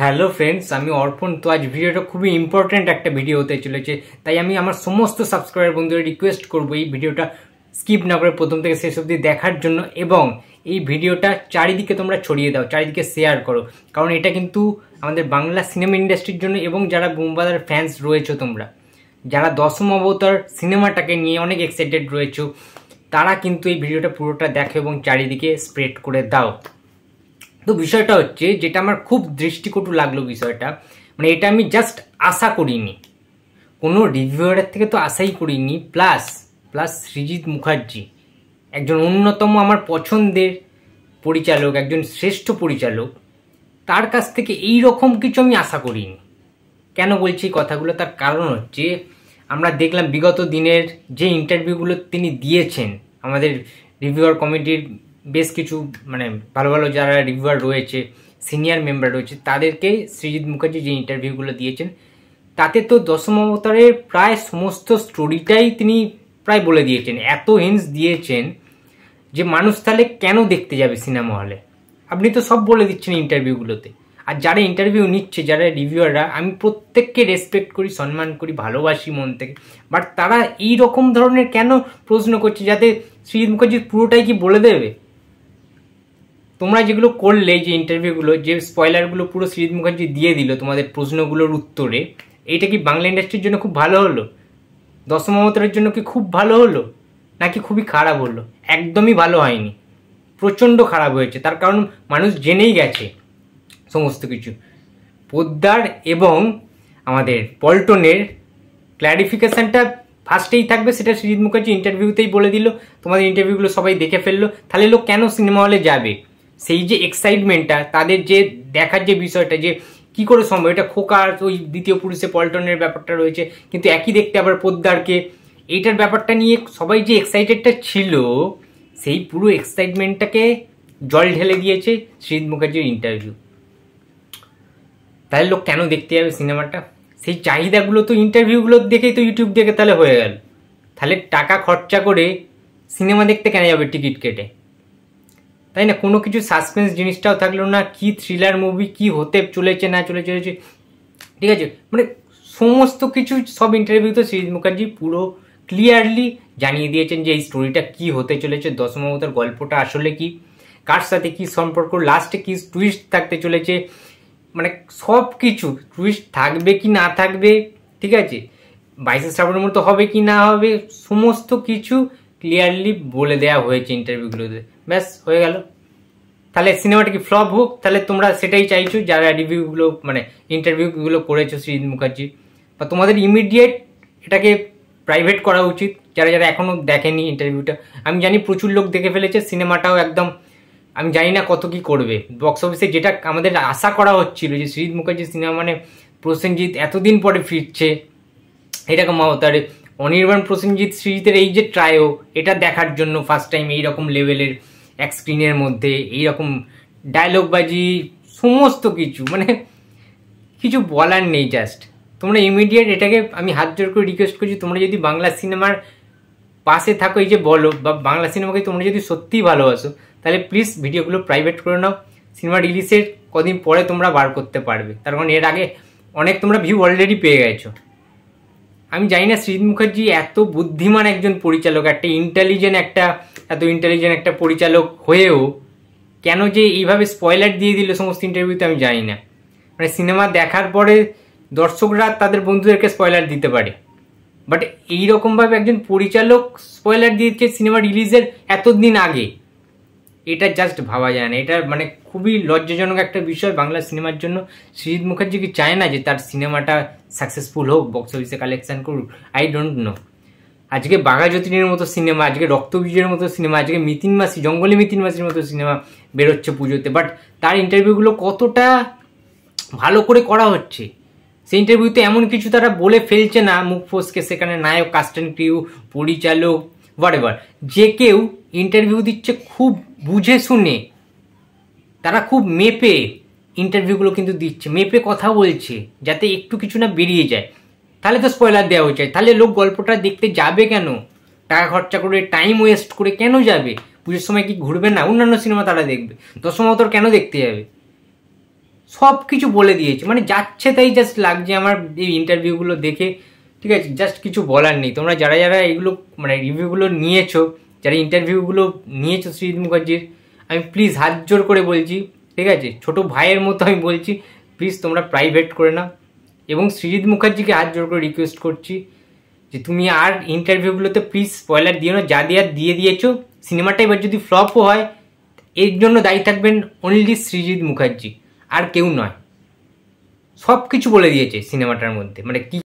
hello friends আমি অর্পণ তো আজ ভিডিওটা খুবই ইম্পর্ট্যান্ট একটা ভিডিও হতে চলেছে তাই আমি আমার সমস্ত সাবস্ক্রাইবার বন্ধুদের রিকোয়েস্ট করবো এই ভিডিওটা স্কিপ না করে প্রথম থেকে শেষ অব্দি দেখার জন্য এবং এই ভিডিওটা চারিদিকে তোমরা ছড়িয়ে দাও চারিদিকে শেয়ার করো কারণ এটা কিন্তু আমাদের বাংলা সিনেমা ইন্ডাস্ট্রির জন্য এবং যারা গুমবাদার ফ্যান্স রয়েছে তোমরা যারা দশম অবতার সিনেমাটাকে নিয়ে অনেক এক্সাইটেড রয়েছে তারা কিন্তু এই ভিডিওটা পুরোটা দেখো এবং চারিদিকে স্প্রেড করে দাও তো বিষয়টা হচ্ছে যেটা আমার খুব দৃষ্টিকটু লাগলো বিষয়টা মানে এটা আমি জাস্ট আশা করিনি কোনো রিভিউয়ারের থেকে তো আশাই করিনি প্লাস প্লাস সৃজিৎ মুখার্জি একজন অন্যতম আমার পছন্দের পরিচালক একজন শ্রেষ্ঠ পরিচালক তার কাছ থেকে এই রকম কিছু আমি আশা করিনি কেন বলছি এই কথাগুলো তার কারণ হচ্ছে আমরা দেখলাম বিগত দিনের যে ইন্টারভিউগুলো তিনি দিয়েছেন আমাদের রিভিউয়ার কমিটির বেশ কিছু মানে ভালো ভালো যারা রিভিউয়ার রয়েছে সিনিয়র মেম্বার রয়েছে তাদেরকে সৃজিৎ মুখার্জি যে ইন্টারভিউগুলো দিয়েছেন তাতে তো দশম অবতারের প্রায় সমস্ত স্টোরিটাই তিনি প্রায় বলে দিয়েছেন এত হিন্স দিয়েছেন যে মানুষ তাহলে কেন দেখতে যাবে সিনেমা হলে আপনি তো সব বলে দিচ্ছেন ইন্টারভিউগুলোতে আর যারা ইন্টারভিউ নিচ্ছে যারা রিভিউয়াররা আমি প্রত্যেককে রেসপেক্ট করি সম্মান করি ভালোবাসি মন থেকে বাট তারা এই রকম ধরনের কেন প্রশ্ন করছে যাতে শ্রীজিৎ মুখার্জি পুরোটাই কি বলে দেবে তোমরা যেগুলো করলে যে ইন্টারভিউগুলো যে স্পয়লারগুলো পুরো শ্রীজিৎ মুখার্জি দিয়ে দিল তোমাদের প্রশ্নগুলোর উত্তরে এইটা কি বাংলা ইন্ডাস্ট্রির জন্য খুব ভালো হলো দশম অবতারের জন্য কি খুব ভালো হলো নাকি খুবই খারাপ হলো একদমই ভালো হয়নি প্রচণ্ড খারাপ হয়েছে তার কারণ মানুষ জেনেই গেছে সমস্ত কিছু পোদ্দার এবং আমাদের পল্টনের ক্ল্যারিফিকেশানটা ফার্স্টেই থাকবে সেটা সৃজিত মুখার্জি ইন্টারভিউতেই বলে দিল তোমাদের ইন্টারভিউগুলো সবাই দেখে ফেললো তাহলে লোক কেন সিনেমা হলে যাবে সেই যে এক্সাইটমেন্টটা তাদের যে দেখার যে বিষয়টা যে কি করে সম্ভব এটা খোকার ওই দ্বিতীয় পুরুষে পল্টনের ব্যাপারটা রয়েছে কিন্তু একই দেখতে আবার পোদ্দারকে এইটার ব্যাপারটা নিয়ে সবাই যে এক্সাইটেডটা ছিল সেই পুরো এক্সাইটমেন্টটাকে জল ঢেলে দিয়েছে শ্রীদ মুখার্জির ইন্টারভিউ তাহলে লোক কেন দেখতে যাবে সিনেমাটা সেই চাহিদাগুলো তো ইন্টারভিউগুলো দেখেই তো ইউটিউব দেখে তাহলে হয়ে গেল তাহলে টাকা খরচা করে সিনেমা দেখতে কেন যাবে টিকিট কেটে তাই না কোনো কিছু সাসপেন্স জিনিসটাও থাকলো না কি থ্রিলার মুভি কি হতে চলেছে না চলে চলেছে ঠিক আছে মানে সমস্ত কিছু সব ইন্টারভিউ তো সৃজিত মুখার্জি পুরো ক্লিয়ারলি জানিয়ে দিয়েছেন যে এই স্টোরিটা কি হতে চলেছে দশম অবতার গল্পটা আসলে কি কার সাথে কি সম্পর্ক লাস্টে কি টুইস্ট থাকতে চলেছে মানে সব কিছু টুইস্ট থাকবে কি না থাকবে ঠিক আছে বাইশে শ্রাবণের মতো হবে কি না হবে সমস্ত কিছু ক্লিয়ারলি বলে দেওয়া হয়েছে ইন্টারভিউগুলোতে ব্যাস হয়ে গেল তাহলে সিনেমাটা কি ফ্লপ হোক তাহলে তোমরা সেটাই চাইছো যারা রিভিউগুলো মানে ইন্টারভিউগুলো করেছো শ্রীজিৎ মুখার্জি বা তোমাদের ইমিডিয়েট এটাকে প্রাইভেট করা উচিত যারা যারা এখনও দেখেনি ইন্টারভিউটা আমি জানি প্রচুর লোক দেখে ফেলেছে সিনেমাটাও একদম আমি জানি না কত কি করবে বক্স অফিসে যেটা আমাদের আশা করা হচ্ছিল যে শ্রীজিৎ মুখার্জি সিনেমা মানে প্রসেনজিৎ এতদিন পরে ফিরছে এরকম অবতারে অনির্বাণ প্রসেনজিৎ শ্রীজিতের এই যে ট্রায়ো এটা দেখার জন্য ফার্স্ট টাইম এইরকম লেভেলের এক স্ক্রিনের মধ্যে এইরকম ডায়লগবাজি সমস্ত কিছু মানে কিছু বলার নেই জাস্ট তোমরা ইমিডিয়েট এটাকে আমি হাত জোর করে রিকোয়েস্ট করছি তোমরা যদি বাংলা সিনেমার পাশে থাকো এই যে বলো বা বাংলা সিনেমাকে তোমরা যদি সত্যিই ভালোবাসো তাহলে প্লিজ ভিডিওগুলো প্রাইভেট করে নাও সিনেমা রিলিজের কদিন পরে তোমরা বার করতে পারবে তার কারণ এর আগে অনেক তোমরা ভিউ অলরেডি পেয়ে গেছো আমি জানি না শ্রীজিৎ মুখার্জি এত বুদ্ধিমান একজন পরিচালক একটা ইন্টেলিজেন্ট একটা এত ইন্টেলিজেন্ট একটা পরিচালক হয়েও কেন যে এইভাবে স্পয়লার দিয়ে দিল সমস্ত ইন্টারভিউতে আমি জানি না মানে সিনেমা দেখার পরে দর্শকরা তাদের বন্ধুদেরকে স্পয়লার দিতে পারে বাট এইরকমভাবে একজন পরিচালক স্পয়লার দিয়েছে সিনেমা রিলিজের এতদিন আগে এটা জাস্ট ভাবা যায় না এটা মানে খুবই লজ্জাজনক একটা বিষয় বাংলা সিনেমার জন্য সৃজিৎ মুখার্জি কি চায় না যে তার সিনেমাটা সাকসেসফুল হোক বক্স অফিসে কালেকশান করুক আই ডোন্ট নো আজকে বাঘা যতীনের মতো সিনেমা আজকে রক্তবীজের মতো সিনেমা আজকে মিতিন মাসি জঙ্গলে মিতিন মাসির মতো সিনেমা বেরোচ্ছে পুজোতে বাট তার ইন্টারভিউগুলো কতটা ভালো করে করা হচ্ছে সেই ইন্টারভিউতে এমন কিছু তারা বলে ফেলছে না মুখ ফোসকে সেখানে নায়ক কাস্টেন ক্রিউ পরিচালক হোয়াট এভার যে কেউ ইন্টারভিউ দিচ্ছে খুব বুঝে শুনে তারা খুব মেপে ইন্টারভিউগুলো কিন্তু দিচ্ছে মেপে কথা বলছে যাতে একটু কিছু না বেরিয়ে যায় তাহলে তো স্পয়লার দেওয়া হয়েছে তাহলে লোক গল্পটা দেখতে যাবে কেন টাকা খরচা করে টাইম ওয়েস্ট করে কেন যাবে পুজোর সময় কি ঘুরবে না অন্যান্য সিনেমা তারা দেখবে দশমতর কেন দেখতে যাবে সব কিছু বলে দিয়েছে মানে যাচ্ছে তাই জাস্ট লাগছে আমার এই ইন্টারভিউগুলো দেখে ঠিক আছে জাস্ট কিছু বলার নেই তোমরা যারা যারা এইগুলো মানে রিভিউগুলো নিয়েছো যারা ইন্টারভিউগুলো নিয়েছো সৃজিত মুখার্জির আমি প্লিজ হাত জোর করে বলছি ঠিক আছে ছোট ভাইয়ের মতো আমি বলছি প্লিজ তোমরা প্রাইভেট করে না এবং সৃজিত মুখার্জিকে হাত জোর করে রিকোয়েস্ট করছি যে তুমি আর ইন্টারভিউগুলোতে প্লিজ স্পয়লার দিও না যা দিয়ে দিয়ে দিয়েছো সিনেমাটা এবার যদি ফ্লপও হয় এর জন্য দায়ী থাকবেন অনলি সৃজিত মুখার্জি আর কেউ নয় সব কিছু বলে দিয়েছে সিনেমাটার মধ্যে মানে কি